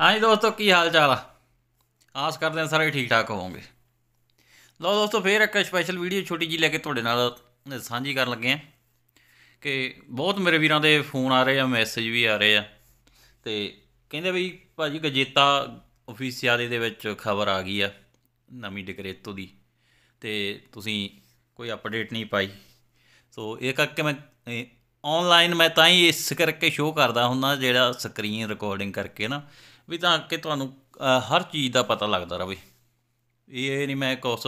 ਹਾਂਜੀ ਦੋਸਤੋ ਕੀ ਹਾਲ ਚਾਲ ਆ ਆਸ ਕਰਦੇ ਹਾਂ ਸਾਰੇ ਠੀਕ ਠਾਕ ਹੋਵੋਗੇ ਲਓ ਦੋਸਤੋ ਫੇਰ ਇੱਕ ਸਪੈਸ਼ਲ ਵੀਡੀਓ ਛੋਟੀ ਜੀ ਲੈ ਕੇ ਤੁਹਾਡੇ ਨਾਲ ਸਾਂਝੀ ਕਰਨ ਲੱਗੇ ਆ ਕਿ ਬਹੁਤ ਮੇਰੇ ਵੀਰਾਂ ਦੇ ਫੋਨ ਆ ਰਹੇ ਆ ਮੈਸੇਜ ਵੀ ਆ ਰਹੇ ਆ ਤੇ ਕਹਿੰਦੇ ਬਈ ਭਾਜੀ ਗਜੇਤਾ ਅਫੀਸ਼ੀਅਲੀ ਦੇ ਵਿੱਚ ਖਬਰ ਆ ਗਈ ਆ ਨਵੀਂ ਡਿਕਰੇਤੋ ਦੀ ਤੇ ਤੁਸੀਂ ਕੋਈ ਅਪਡੇਟ ਨਹੀਂ ਪਾਈ ਸੋ ਇਹ ਕਰਕੇ ਮੈਂ ਆਨਲਾਈਨ ਮੈਂ ਤਾਂ ਹੀ ਇਸ ਕਰਕੇ ਸ਼ੋਅ ਕਰਦਾ ਹੁੰਦਾ ਜਿਹੜਾ ਸਕਰੀਨ ਰਿਕਾਰਡਿੰਗ ਕਰਕੇ ਨਾ ਵੀ ਤਾਂ ਕਿ ਤੁਹਾਨੂੰ ਹਰ ਚੀਜ਼ ਦਾ ਪਤਾ ਲੱਗਦਾ ਰਹੇ ਇਹ ਨਹੀਂ ਮੈਂ ਕੁਛ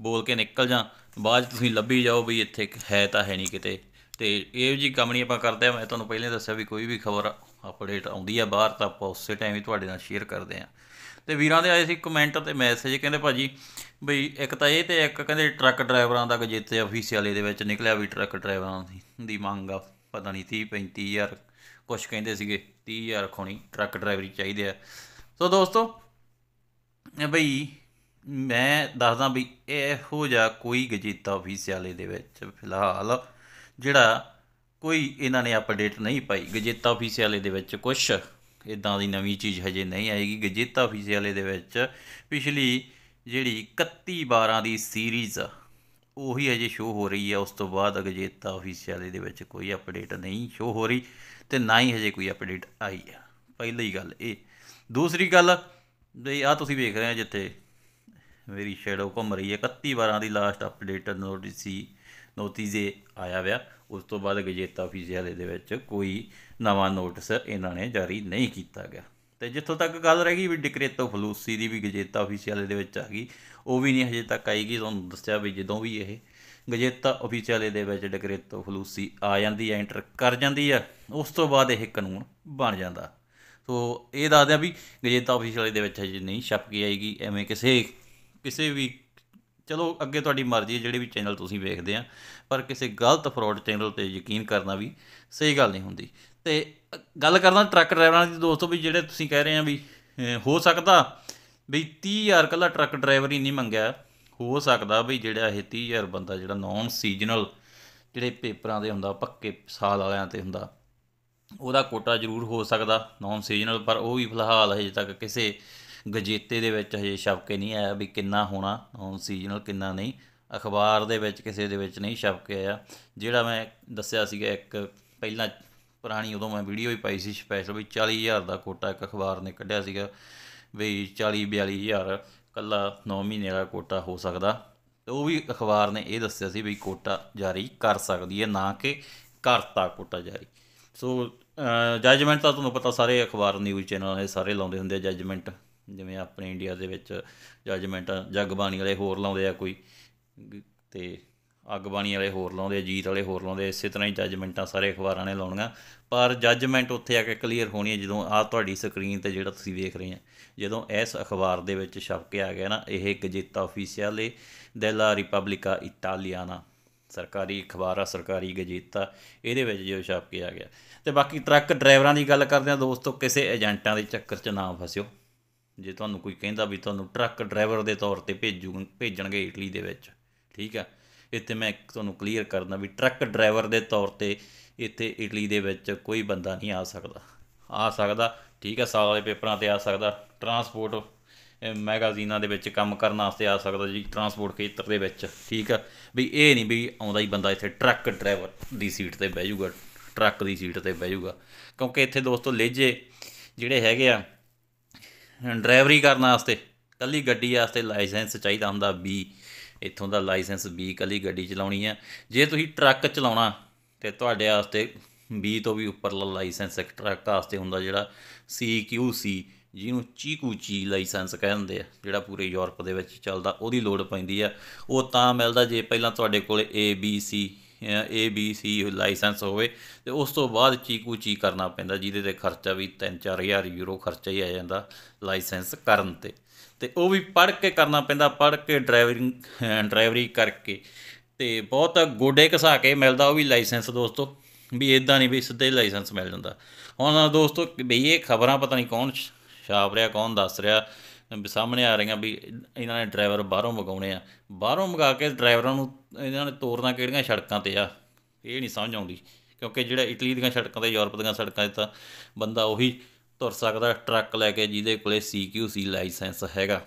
ਬੋਲ ਕੇ ਨਿਕਲ ਜਾ ਬਾਅਦ ਤੁਸੀਂ ਲੱਭੀ ਜਾਓ ਵੀ ਇੱਥੇ ਹੈ ਤਾਂ ਹੈ ਨਹੀਂ ਕਿਤੇ ਤੇ ਇਹ ਜੀ ਕੰਮ ਨਹੀਂ ਆਪਾਂ ਕਰਦੇ ਮੈਂ ਤੁਹਾਨੂੰ ਪਹਿਲਾਂ ਦੱਸਿਆ ਵੀ ਕੋਈ ਵੀ ਖਬਰ ਅਪਡੇਟ ਆਉਂਦੀ ਆ ਬਾਹਰ ਤਾਂ ਆਪਾਂ ਉਸੇ ਟਾਈਮ ਹੀ ਤੁਹਾਡੇ ਨਾਲ ਸ਼ੇਅਰ ਕਰਦੇ ਆ ਤੇ ਵੀਰਾਂ ਦੇ ਆਏ ਸੀ ਕਮੈਂਟ ਤੇ ਮੈਸੇਜ ਕਹਿੰਦੇ ਭਾਜੀ ਬਈ ਇੱਕ ਤਾਂ ਇਹ ਤੇ ਇੱਕ ਕਹਿੰਦੇ ਟਰੱਕ ਡਰਾਈਵਰਾਂ ਦਾ ਗਜੇਤੇ ਅਫੀਸ਼ੀਅਲ ਇਹਦੇ ਵਿੱਚ ਨਿਕਲਿਆ ਵੀ ਟਰੱਕ ਡਰਾਈਵਰਾਂ ਦੀ ਮੰਗ ਆ ਪਤਾ ਨਹੀਂ 30 35000 ਕੁਝ ਕਹਿੰਦੇ ਸੀਗੇ 30000 ਰਖਾਉਣੀ ਟਰੱਕ ਡਰਾਈਵਰੀ ਚਾਹੀਦੇ ਆ ਸੋ ਦੋਸਤੋ ਭਾਈ ਮੈਂ ਦੱਸਦਾ ਵੀ ਇਹੋ ਜਿਹਾ ਕੋਈ ਗਜੀਤਾ ਆਫੀਸਿਆਲੇ ਦੇ ਵਿੱਚ ਫਿਲਹਾਲ ਜਿਹੜਾ ਕੋਈ ਇਹਨਾਂ ਨੇ ਅਪਡੇਟ ਨਹੀਂ ਪਾਈ ਗਜੀਤਾ ਆਫੀਸਿਆਲੇ ਦੇ ਵਿੱਚ ਕੁਝ ਇਦਾਂ ਦੀ ਨਵੀਂ ਚੀਜ਼ ਹਜੇ ਨਹੀਂ ਆਏਗੀ ਗਜੀਤਾ ਆਫੀਸਿਆਲੇ ਦੇ ਵਿੱਚ ਪਿਛਲੀ ਜਿਹੜੀ 31 12 ਦੀ ਸੀਰੀਜ਼ ਉਹੀ ਅਜੇ ਸ਼ੋ ਹੋ ਰਹੀ ਹੈ ਉਸ ਤੋਂ ਬਾਅਦ ਗਜੇਤਾ ਅਫੀਸ਼ੀਅਲ ਦੇ ਵਿੱਚ ਕੋਈ ਅਪਡੇਟ ਨਹੀਂ ਸ਼ੋ ਹੋ ਰਹੀ ਤੇ ਨਾ ਹੀ ਹਜੇ ਕੋਈ ਅਪਡੇਟ ਆਈ ਆ ਪਹਿਲੀ ਗੱਲ ਇਹ ਦੂਸਰੀ ਗੱਲ ਵੀ ਆ ਤੁਸੀਂ ਵੇਖ ਰਹੇ ਆ ਜਿੱਥੇ ਮੇਰੀ ਸ਼ੈਡੋ ਘੁੰਮ ਰਹੀ ਹੈ 31 12 ਦੀ ਲਾਸਟ ਅਪਡੇਟ ਨੋਟਿਸ ਸੀ ਨੋਟਿਸੇ ਆਇਆ ਵਿਆ ਉਸ ਤੋਂ ਬਾਅਦ ਗਜੇਤਾ ਅਫੀਸ਼ੀਅਲ ਦੇ ਵਿੱਚ ਕੋਈ ਨਵਾਂ ਨੋਟਿਸ ਇਹਨਾਂ ਨੇ ਜਾਰੀ ਨਹੀਂ ਕੀਤਾ ਗਿਆ ਤੇ ਜਿੱਥੋਂ ਤੱਕ ਗੱਲ ਰਹਿ ਗਈ ਵੀ ਡਿਕਰੇਟੋ ਫਲੂਸੀ ਦੀ ਵੀ ਗਜੇਤਾ ਅਫੀਸ਼ੀਅਲ ਦੇ ਵਿੱਚ ਆ ਗਈ ਉਹ ਵੀ ਨਹੀਂ ਹਜੇ ਤੱਕ ਆਈਗੀ ਤੁਹਾਨੂੰ ਦੱਸਿਆ ਵੀ ਜਦੋਂ ਵੀ ਇਹ ਗਜੇਤਾ ਅਫੀਚਲੇ ਦੇ ਵਿੱਚ ਡਿਕਰੇਤੋ ਫਲੂਸੀ ਆ ਜਾਂਦੀ ਹੈ ਐਂਟਰ ਕਰ ਜਾਂਦੀ ਹੈ ਉਸ ਤੋਂ ਬਾਅਦ ਇਹ ਕਾਨੂੰਨ ਬਣ ਜਾਂਦਾ ਸੋ ਇਹ ਦੱਸਦੇ ਆ ਵੀ ਗਜੇਤਾ ਅਫੀਸ਼ੀਅਲ ਦੇ ਵਿੱਚ ਹਜੇ ਨਹੀਂ ਛਪ ਕੇ ਆਏਗੀ ਐਵੇਂ ਕਿਸੇ ਕਿਸੇ ਵੀ ਚਲੋ ਅੱਗੇ ਤੁਹਾਡੀ ਮਰਜ਼ੀ ਜਿਹੜੇ ਵੀ ਚੈਨਲ ਤੁਸੀਂ ਵੇਖਦੇ ਆ ਪਰ ਕਿਸੇ ਗਲਤ ਫਰਾਡ ਚੈਨਲ ਤੇ ਯਕੀਨ ਕਰਨਾ ਵੀ ਸਹੀ ਗੱਲ ਨਹੀਂ ਹੁੰਦੀ ਤੇ ਗੱਲ ਕਰਦਾ ਟਰੱਕ ਡਰਾਈਵਰਾਂ ਦੀ ਦੋਸਤੋ ਵੀ ਜਿਹੜੇ ਤੁਸੀਂ ਕਹਿ ਰਹੇ ਆ ਵੀ ਹੋ ਸਕਦਾ ਵੀ 30000 ਕੱਲਾ ਟਰੱਕ ਡਰਾਈਵਰ ਹੀ ਨਹੀਂ ਮੰਗਿਆ ਹੋ ਸਕਦਾ ਵੀ ਜਿਹੜਾ ਇਹ 30000 ਬੰਦਾ ਜਿਹੜਾ ਨੌਨ ਸੀਜ਼ਨਲ ਜਿਹੜੇ ਪੇਪਰਾਂ ਦੇ ਹੁੰਦਾ ਪੱਕੇ ਸਾਲ ਵਾਲਿਆਂ ਤੇ ਹੁੰਦਾ ਉਹਦਾ ਕੋਟਾ ਜ਼ਰੂਰ ਹੋ ਸਕਦਾ ਨੌਨ ਸੀਜ਼ਨਲ ਪਰ ਉਹ ਵੀ ਫਿਲਹਾਲ ਹਜੇ ਤੱਕ ਕਿਸੇ ਗਜੇਤੇ ਦੇ ਵਿੱਚ ਹਜੇ ਸ਼ਬਕੇ ਨਹੀਂ ਆਇਆ ਵੀ ਕਿੰਨਾ ਹੋਣਾ ਨੌਨ ਸੀਜ਼ਨਲ ਕਿੰਨਾ ਨਹੀਂ ਅਖਬਾਰ ਦੇ ਵਿੱਚ ਕਿਸੇ ਦੇ ਵਿੱਚ ਨਹੀਂ ਸ਼ਬਕੇ ਆਇਆ ਜਿਹੜਾ ਮੈਂ ਦੱਸਿਆ ਸੀਗਾ ਇੱਕ ਪਹਿਲਾਂ ਪੁਰਾਣੀ ਉਦੋਂ ਮੈਂ ਵੀਡੀਓ ਵੀ ਪਾਈ ਸੀ ਸਪੈਸ਼ਲ ਵੀ 40000 ਦਾ ਕੋਟਾ ਇੱਕ ਅਖਬਾਰ ਨੇ ਕੱਢਿਆ ਸੀਗਾ ਵੀ 40 42000 ਕੱਲਾ 9 ਮਹੀਨੇ ਦਾ ਕੋਟਾ ਹੋ ਸਕਦਾ ਤੇ ਉਹ ਵੀ ਅਖਬਾਰ ਨੇ ਇਹ ਦੱਸਿਆ ਸੀ ਵੀ ਕੋਟਾ ਜਾਰੀ ਕਰ ਸਕਦੀ ਹੈ ਨਾ ਕਿ ਕਰਤਾ ਕੋਟਾ ਜਾਰੀ ਸੋ ਜੱਜਮੈਂਟ ਤਾਂ ਤੁਹਾਨੂੰ ਪਤਾ ਸਾਰੇ ਅਖਬਾਰ ਨਿਊਜ਼ ਚੈਨਲ ਇਹ ਸਾਰੇ ਲਾਉਂਦੇ ਹੁੰਦੇ ਆ ਜੱਜਮੈਂਟ ਜਿਵੇਂ ਆਪਣੇ ਇੰਡੀਆ ਦੇ ਵਿੱਚ ਜੱਜਮੈਂਟ ਜਗਬਾਣੀ ਵਾਲੇ ਹੋਰ ਲਾਉਂਦੇ ਆ ਕੋਈ ਤੇ ਅੱਗ ਬਾਣੀ ਵਾਲੇ ਹੋਰ ਲਾਉਂਦੇ ਅਜੀਤ ਵਾਲੇ ਹੋਰ ਲਾਉਂਦੇ ਇਸੇ ਤਰ੍ਹਾਂ ਹੀ ਜੱਜਮੈਂਟਾਂ ਸਾਰੇ ਅਖਬਾਰਾਂ ਨੇ ਲਾਉਣੀਆਂ ਪਰ ਜੱਜਮੈਂਟ ਉੱਥੇ ਆ ਕੇ ਕਲੀਅਰ ਹੋਣੀ ਹੈ ਜਦੋਂ ਆ ਤੁਹਾਡੀ ਸਕਰੀਨ ਤੇ ਜਿਹੜਾ ਤੁਸੀਂ ਵੇਖ ਰਹੇ ਆ ਜਦੋਂ ਇਸ ਅਖਬਾਰ ਦੇ ਵਿੱਚ ਛਪ ਕੇ ਆ ਗਿਆ ਨਾ ਇਹ ਗਜੇਤਾ ਆਫੀਸ਼ੀਅਲੇ ਦੈਲਾ ਰਿਪਬਲਿਕਾ ਇਟਾਲੀਆਨਾ ਸਰਕਾਰੀ ਅਖਬਾਰ ਆ ਸਰਕਾਰੀ ਗਜੇਤਾ ਇਹਦੇ ਵਿੱਚ ਜੋ ਛਪ ਕੇ ਆ ਗਿਆ ਤੇ ਬਾਕੀ ਟਰੱਕ ਡਰਾਈਵਰਾਂ ਦੀ ਗੱਲ ਕਰਦੇ ਆ ਦੋਸਤੋ ਕਿਸੇ ਏਜੰਟਾਂ ਦੇ ਚੱਕਰ 'ਚ ਨਾ ਫਸਿਓ ਜੇ ਤੁਹਾਨੂੰ ਕੋਈ ਕਹਿੰਦਾ ਵੀ ਤੁਹਾਨੂੰ ਟਰੱਕ ਡਰਾਈਵਰ ਦੇ ਤੌਰ ਤੇ ਭੇਜੂ ਭੇਜਣਗੇ ਇਟਲੀ ਦੇ ਵਿੱਚ ਠੀਕ ਆ ਇੱਥੇ ਮੈਂ ਇੱਕ ਤੁਹਾਨੂੰ ਕਲੀਅਰ ਕਰਦਾ ਵੀ ਟਰੱਕ ਡਰਾਈਵਰ ਦੇ ਤੌਰ ਤੇ ਇੱਥੇ ਇਟਲੀ ਦੇ ਵਿੱਚ ਕੋਈ ਬੰਦਾ ਨਹੀਂ ਆ ਸਕਦਾ ਆ ਸਕਦਾ ਠੀਕ ਹੈ ਸਾਲ ਵਾਲੇ ਪੇਪਰਾਂ ਤੇ ਆ ਸਕਦਾ ਟਰਾਂਸਪੋਰਟ ਮੈਗਾਜ਼ੀਨਾਂ ਦੇ ਵਿੱਚ ਕੰਮ ਕਰਨ ਵਾਸਤੇ ਆ ਸਕਦਾ ਜੀ ਟਰਾਂਸਪੋਰਟ ਖੇਤਰ ਦੇ ਵਿੱਚ ਠੀਕ ਆ ਵੀ ਇਹ ਨਹੀਂ ਵੀ ਆਉਂਦਾ ਹੀ ਬੰਦਾ ਇੱਥੇ ਟਰੱਕ ਡਰਾਈਵਰ ਦੀ ਸੀਟ ਤੇ ਬਹਿ ਜਾਊਗਾ ਟਰੱਕ ਦੀ ਸੀਟ ਤੇ ਬਹਿ ਜਾਊਗਾ ਕਿਉਂਕਿ ਇੱਥੇ ਦੋਸਤੋ ਲੇਜੇ ਜਿਹੜੇ ਹੈਗੇ ਆ ਡਰਾਈਵਰੀ ਕਰਨ ਵਾਸਤੇ ਕੱਲੀ ਗੱਡੀ ਵਾਸਤੇ ਲਾਇਸੈਂਸ ਚਾਹੀਦਾ ਹੁੰਦਾ ਵੀ ਇੱਥੋਂ ਦਾ ਲਾਇਸੈਂਸ ਬੀ ਕਲੀ ਗੱਡੀ ਚਲਾਉਣੀ ਆ ਜੇ ਤੁਸੀਂ ਟਰੱਕ ਚਲਾਉਣਾ ਤੇ ਤੁਹਾਡੇ ਵਾਸਤੇ ਬੀ ਤੋਂ ਵੀ ਉੱਪਰਲਾ ਲਾਇਸੈਂਸ ਇੱਕ ਟਰੱਕ ਵਾਸਤੇ ਹੁੰਦਾ ਜਿਹੜਾ CQC ਜਿਹਨੂੰ ਚੀਕੂਚੀ ਲਾਇਸੈਂਸ ਕਹਿੰਦੇ ਆ ਜਿਹੜਾ ਪੂਰੇ ਯੂਰਪ ਦੇ ਵਿੱਚ ਚੱਲਦਾ ਉਹਦੀ ਲੋੜ ਪੈਂਦੀ ਆ ਉਹ ਤਾਂ ਮਿਲਦਾ ਜੇ ਪਹਿਲਾਂ ਤੁਹਾਡੇ ਕੋਲ A B C A B C licence ਹੋਵੇ ਤੇ ਉਸ ਤੋਂ ਬਾਅਦ ਚੀਕੂ ਚੀ ਕਰਨਾ ਪੈਂਦਾ ਜਿਹਦੇ ਤੇ ਖਰਚਾ ਵੀ 3-4000 ਯੂਰੋ ਖਰਚਾ ਹੀ ਆ ਜਾਂਦਾ ਲਾਇਸੈਂਸ ਕਰਨ ਤੇ ਤੇ ਉਹ ਵੀ ਪੜ ਕੇ ਕਰਨਾ ਪੈਂਦਾ ਪੜ ਕੇ ਡਰਾਈਵਿੰਗ ਡਰਾਈਵਰੀ ਕਰਕੇ ਤੇ ਬਹੁਤ ਗੋਡੇ ਘਸਾ ਕੇ ਮਿਲਦਾ ਉਹ ਵੀ ਲਾਇਸੈਂਸ ਦੋਸਤੋ ਵੀ ਇਦਾਂ ਨਹੀਂ ਵੀ ਸਿੱਧੇ ਲਾਇਸੈਂਸ ਮਿਲ ਜਾਂਦਾ ਹੁਣ ਦੋਸਤੋ ਬਈ ਇਹ ਖਬਰਾਂ ਪਤਾ ਨਹੀਂ ਕੌਣ ਛਾਪ ਰਿਹਾ ਕੌਣ ਦੱਸ ਰਿਹਾ ਸਾਹਮਣੇ ਆ ਰਹੀਆਂ ਵੀ ਇਹਨਾਂ ਨੇ ਡਰਾਈਵਰ ਬਾਹਰੋਂ ਮਗਾਉਣੇ ਆ ਬਾਹਰੋਂ ਮਗਾ ਕੇ ਡਰਾਈਵਰਾਂ ਨੂੰ ਇਹਨਾਂ ਨੇ ਤੋਰਨਾ ਕਿਹੜੀਆਂ ਸੜਕਾਂ ਤੇ ਆ ਇਹ ਨਹੀਂ ਸਮਝ ਆਉਂਦੀ ਕਿਉਂਕਿ ਜਿਹੜਾ ਇਟਲੀ ਦੀਆਂ ਸੜਕਾਂ ਤੇ ਯੂਰਪ ਦੀਆਂ ਸੜਕਾਂ ਤੇ ਤਾਂ ਬੰਦਾ ਉਹੀ ਤੁਰ ਸਕਦਾ ਟਰੱਕ ਲੈ ਕੇ ਜਿਹਦੇ ਕੋਲੇ CQC ਲਾਇਸੈਂਸ ਹੈਗਾ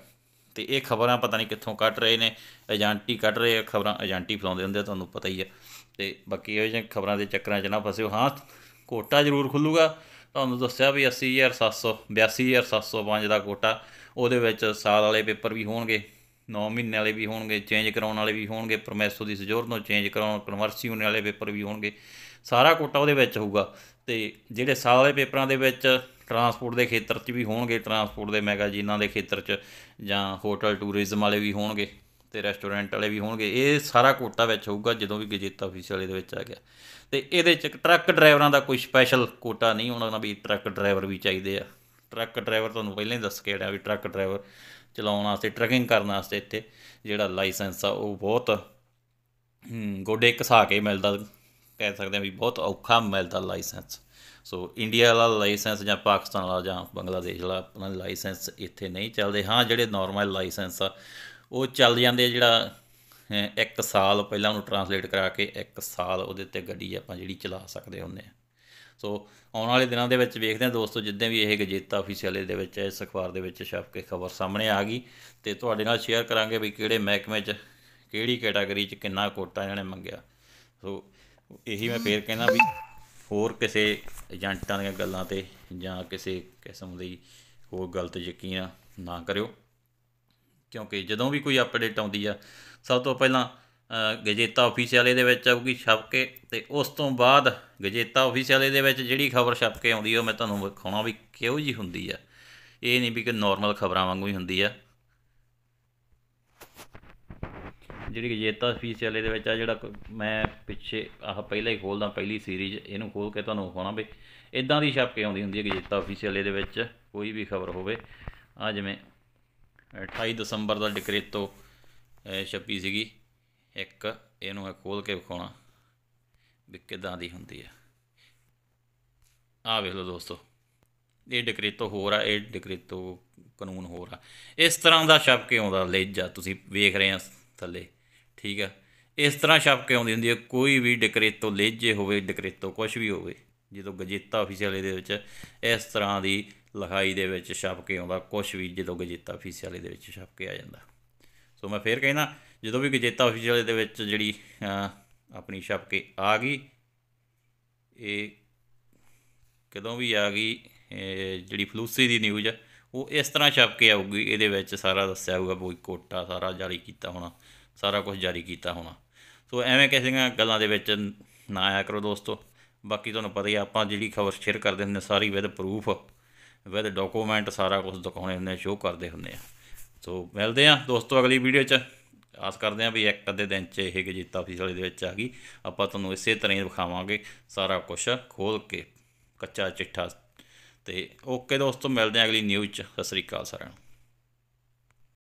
ਤੇ ਇਹ ਖਬਰਾਂ ਪਤਾ ਨਹੀਂ ਕਿੱਥੋਂ ਕੱਟ ਰਹੇ ਨੇ ਏਜੰਟੀ ਕੱਟ ਰਹੇ ਆ ਖਬਰਾਂ ਏਜੰਟੀ ਫਲਾਉਂਦੇ ਹੁੰਦੇ ਤੁਹਾਨੂੰ ਪਤਾ ਹੀ ਆ ਤੇ ਬਾਕੀ ਇਹੋ ਜਿਹੇ ਖਬਰਾਂ ਦੇ ਚੱਕਰਾਂ 'ਚ ਨਾ ਫਸਿਓ ਹਾਂ ਕੋਟਾ ਜ਼ਰੂਰ ਖੁੱਲੂਗਾ ਤੁਹਾਨੂੰ ਦੱਸਿਆ ਵੀ 80782 80705 ਦਾ ਕੋਟਾ ਉਹਦੇ ਵਿੱਚ ਸਾਲ ਵਾਲੇ ਪੇਪਰ ਵੀ ਹੋਣਗੇ 9 ਮਹੀਨੇ ਵਾਲੇ ਵੀ ਹੋਣਗੇ ਚੇਂਜ ਕਰਾਉਣ ਵਾਲੇ ਵੀ ਹੋਣਗੇ ਪਰਮੈਸੋ ਦੀ ਸਜੋਰ ਤੋਂ ਚੇਂਜ ਕਰਾਉਣ ਹੋਣ ਵਾਲੇ ਪੇਪਰ ਵੀ ਹੋਣਗੇ ਸਾਰਾ ਕੋਟਾ ਉਹਦੇ ਵਿੱਚ ਹੋਊਗਾ ਤੇ ਜਿਹੜੇ ਸਾਲ ਵਾਲੇ ਪੇਪਰਾਂ ਦੇ ਵਿੱਚ ਟਰਾਂਸਪੋਰਟ ਦੇ ਖੇਤਰ 'ਚ ਵੀ ਹੋਣਗੇ ਟਰਾਂਸਪੋਰਟ ਦੇ ਮੈਗਾਜ਼ੀਨਾਂ ਦੇ ਖੇਤਰ 'ਚ ਜਾਂ ਹੋਟਲ ਟੂਰਿਜ਼ਮ ਵਾਲੇ ਵੀ ਹੋਣਗੇ ਤੇ ਰੈਸਟੋਰੈਂਟ ਵਾਲੇ ਵੀ ਹੋਣਗੇ ਇਹ ਸਾਰਾ ਕੋਟਾ ਵਿੱਚ ਹੋਊਗਾ ਜਦੋਂ ਵੀ ਗਜੇਤਾ ਅਫੀਸ਼ੀਅਲ ਇਹਦੇ ਵਿੱਚ ਆ ਗਿਆ ਤੇ ਇਹਦੇ 'ਚ ਟਰੱਕ ਡਰਾਈਵਰਾਂ ਦਾ ਕੋਈ ਸਪੈਸ਼ਲ ਕੋਟਾ ਨਹੀਂ ਹੋਣਾ ਵੀ ਟਰੱਕ ਡਰਾਈਵਰ ਵੀ ਚਾਹੀਦੇ ਆ ਟਰੱਕ ਡਰਾਈਵਰ ਤੁਹਾਨੂੰ ਪਹਿਲਾਂ ਹੀ ਦੱਸ ਕੇ ਹਟਿਆ ਵੀ ਟਰੱਕ ਡਰਾਈਵਰ ਚਲਾਉਣ ਵਾਸਤੇ ਟਰੈਕਿੰਗ ਕਰਨ ਵਾਸਤੇ ਇੱਥੇ ਜਿਹੜਾ ਲਾਇਸੈਂਸ ਆ ਉਹ ਬਹੁਤ ਗੋਡੇ ਕਸਾ ਕੇ ਮਿਲਦਾ ਕਹਿ ਸਕਦੇ ਆ ਵੀ ਬਹੁਤ ਔਖਾ ਮਿਲਦਾ ਲਾਇਸੈਂਸ ਸੋ ਇੰਡੀਆ ਵਾਲਾ ਲਾਇਸੈਂਸ ਜਾਂ ਪਾਕਿਸਤਾਨ ਵਾਲਾ ਜਾਂ ਬੰਗਲਾਦੇਸ਼ ਵਾਲਾ ਆਪਣਾ ਲਾਇਸੈਂਸ ਇੱਥੇ ਨਹੀਂ ਚੱਲਦੇ ਹਾਂ ਜਿਹੜੇ ਨਾਰਮਲ ਲਾਇਸੈਂਸ ਆ ਉਹ ਚੱਲ ਜਾਂਦੇ ਜਿਹੜਾ 1 ਸਾਲ ਪਹਿਲਾਂ ਉਹਨੂੰ ਟਰਾਂਸਲੇਟ ਕਰਾ ਕੇ 1 ਸਾਲ ਉਹਦੇ ਤੇ ਗੱਡੀ ਆਪਾਂ ਜਿਹੜੀ ਚਲਾ ਸਕਦੇ ਹੁੰਦੇ ਆ ਸੋ ਆਉਣ ਵਾਲੇ ਦਿਨਾਂ ਦੇ ਵਿੱਚ ਵੇਖਦੇ ਹਾਂ ਦੋਸਤੋ ਜਿੱਦਾਂ ਵੀ ਇਹ ਗਜੇਤਾ ਅਫੀਸ਼ੀਅਲ ਦੇ ਵਿੱਚ ਇਸ ਅਖਬਾਰ ਦੇ ਵਿੱਚ ਛਪ ਕੇ ਖਬਰ ਸਾਹਮਣੇ ਆ ਗਈ ਤੇ ਤੁਹਾਡੇ ਨਾਲ ਸ਼ੇਅਰ ਕਰਾਂਗੇ ਵੀ ਕਿਹੜੇ ਮਹਿਕਮੇ 'ਚ ਕਿਹੜੀ ਕੈਟਾਗਰੀ 'ਚ ਕਿੰਨਾ ਕੋਟਾ ਇਹਨਾਂ ਨੇ ਮੰਗਿਆ ਸੋ ਇਹੀ ਮੈਂ ਫੇਰ ਕਹਿੰਦਾ ਵੀ ਹੋਰ ਕਿਸੇ ਏਜੰਟਾਂ ਦੀਆਂ ਗੱਲਾਂ ਤੇ ਜਾਂ ਕਿਸੇ ਕਿਸਮ ਦੀ ਹੋਰ ਗਲਤ ਯਕੀਨ ਨਾ ਕਰਿਓ ਕਿਉਂਕਿ ਜਦੋਂ ਵੀ ਕੋਈ ਅਪਡੇਟ ਆਉਂਦੀ ਆ ਸਭ ਤੋਂ ਪਹਿਲਾਂ ਗਜੇਤਾ ਆਫੀਸ਼ੀਅਲ ਇਹਦੇ ਵਿੱਚ ਆਉਗੀ ਛਪ ਕੇ ਤੇ ਉਸ ਤੋਂ ਬਾਅਦ ਗਜੇਤਾ ਆਫੀਸ਼ੀਅਲ ਇਹਦੇ ਵਿੱਚ ਜਿਹੜੀ ਖਬਰ ਛਪ ਕੇ ਆਉਂਦੀ ਉਹ ਮੈਂ ਤੁਹਾਨੂੰ ਵਿਖਾਉਣਾ ਵੀ ਕਿਹੋ ਜੀ ਹੁੰਦੀ ਆ ਇਹ ਨਹੀਂ ਵੀ ਕਿ ਨਾਰਮਲ ਖਬਰਾਂ ਵਾਂਗੂ ਹੀ ਹੁੰਦੀ ਆ ਜਿਹੜੀ ਗਜੇਤਾ ਆਫੀਸ਼ੀਅਲ ਇਹਦੇ ਵਿੱਚ ਆ ਜਿਹੜਾ ਮੈਂ ਪਿੱਛੇ ਆਹ ਪਹਿਲਾਂ ਹੀ ਖੋਲਦਾ ਪਹਿਲੀ ਸੀਰੀਜ਼ ਇਹਨੂੰ ਖੋਲ ਕੇ ਤੁਹਾਨੂੰ ਵਿਖਾਉਣਾ ਵੀ ਇਦਾਂ ਦੀ ਛਪ ਕੇ ਆਉਂਦੀ ਹੁੰਦੀ ਹੈ ਗਜੇਤਾ ਆਫੀਸ਼ੀਅਲ ਇਹਦੇ ਵਿੱਚ ਕੋਈ ਵੀ ਖਬਰ ਹੋਵੇ ਆ ਜਿਵੇਂ 28 ਦਸੰਬਰ ਦਾ ਡਿਕਰੇਟੋ ਛਪੀ ਸੀਗੀ ਇੱਕ ਇਹਨੂੰ ਮੈਂ ਖੋਲ ਕੇ ਵਿਖਾਉਣਾ ਵੀ ਕਿਦਾਂ ਦੀ ਹੁੰਦੀ ਹੈ ਆ ਵੇਖ ਲਓ ਦੋਸਤੋ ਇਹ ਤੋਂ ਹੋਰ ਆ ਇਹ ਤੋਂ ਕਾਨੂੰਨ ਹੋਰ ਆ ਇਸ ਤਰ੍ਹਾਂ ਦਾ ਛਪ ਕੇ ਆਉਂਦਾ ਲੇਜਾ ਤੁਸੀਂ ਵੇਖ ਰਹੇ ਆ ਥੱਲੇ ਠੀਕ ਆ ਇਸ ਤਰ੍ਹਾਂ ਛਪ ਕੇ ਆਉਂਦੀ ਹੁੰਦੀ ਹੈ ਕੋਈ ਵੀ ਤੋਂ ਲੇਜੇ ਹੋਵੇ ਤੋਂ ਕੁਝ ਵੀ ਹੋਵੇ ਜਦੋਂ ਗਜੇਤਾ ਅਫੀਸਰ ਇਹਦੇ ਵਿੱਚ ਇਸ ਤਰ੍ਹਾਂ ਦੀ ਲਿਖਾਈ ਦੇ ਵਿੱਚ ਛਪ ਕੇ ਆਉਂਦਾ ਕੁਝ ਵੀ ਜਦੋਂ ਗਜੇਤਾ ਅਫੀਸ਼ੀਅਲ ਦੇ ਵਿੱਚ ਛਪ ਕੇ ਆ ਜਾਂਦਾ ਸੋ ਮੈਂ ਫੇਰ ਕਹਿੰਦਾ ਜਦੋਂ ਵੀ ਗਜੇਤਾ ਅਫੀਸ਼ੀਅਲ ਦੇ ਵਿੱਚ ਜਿਹੜੀ ਆਪਣੀ ਛਪ ਕੇ ਆ ਗਈ ਇਹ ਕਦੋਂ ਵੀ ਆ ਗਈ ਜਿਹੜੀ ਫਲੂਸੀ ਦੀ ਨਿਊਜ਼ ਉਹ ਇਸ ਤਰ੍ਹਾਂ ਛਪ ਕੇ ਆਊਗੀ ਇਹਦੇ ਵਿੱਚ ਸਾਰਾ ਦੱਸਿਆ ਹੋਊਗਾ ਕੋਈ ਕੋਟਾ ਸਾਰਾ ਜਾਰੀ ਕੀਤਾ ਹੋਣਾ ਸਾਰਾ ਕੁਝ ਜਾਰੀ ਕੀਤਾ ਹੋਣਾ ਸੋ ਐਵੇਂ ਕਿਸੇ ਗੱਲਾਂ ਦੇ ਵਿੱਚ ਨਾ ਆਇਆ ਕਰੋ ਦੋਸਤੋ ਬਾਕੀ ਤੁਹਾਨੂੰ ਪਤਾ ਹੀ ਆਪਾਂ ਜਿਹੜੀ ਖਬਰ ਸ਼ੇਅਰ ਕਰਦੇ ਹੁੰਦੇ ਸਾਰੀ ਵਿਦ ਪ੍ਰੂਫ ਵਿਦ ਡਾਕੂਮੈਂਟ ਸਾਰਾ ਕੁਝ ਦਿਖਾਉਣੇ ਹੁੰਦੇ ਸ਼ੋਅ ਕਰਦੇ ਹੁੰਦੇ ਆ ਸੋ ਮਿਲਦੇ ਆ ਦੋਸਤੋ ਅਗਲੀ ਵੀਡੀਓ 'ਚ ਆਸ ਕਰਦੇ ਹਾਂ ਵੀ ਇੱਕ ਅੱਧੇ ਦਿਨ 'ਚ ਇਹ ਗਜੇਤਾ ਫੀਸਲੇ ਦੇ ਵਿੱਚ ਆ ਗਈ ਆਪਾਂ ਤੁਹਾਨੂੰ ਇਸੇ ਤਰ੍ਹਾਂ ਹੀ ਦਿਖਾਵਾਂਗੇ ਸਾਰਾ ਕੁਝ ਖੋਲ ਕੇ ਕੱਚਾ ਚਿੱਠਾ ਤੇ ਓਕੇ ਦੋਸਤੋ ਮਿਲਦੇ ਆਂ ਅਗਲੀ ਨਿਊਜ਼ 'ਚ ਸਤਿ ਸ੍ਰੀ ਅਕਾਲ ਸਾਰਿਆਂ ਨੂੰ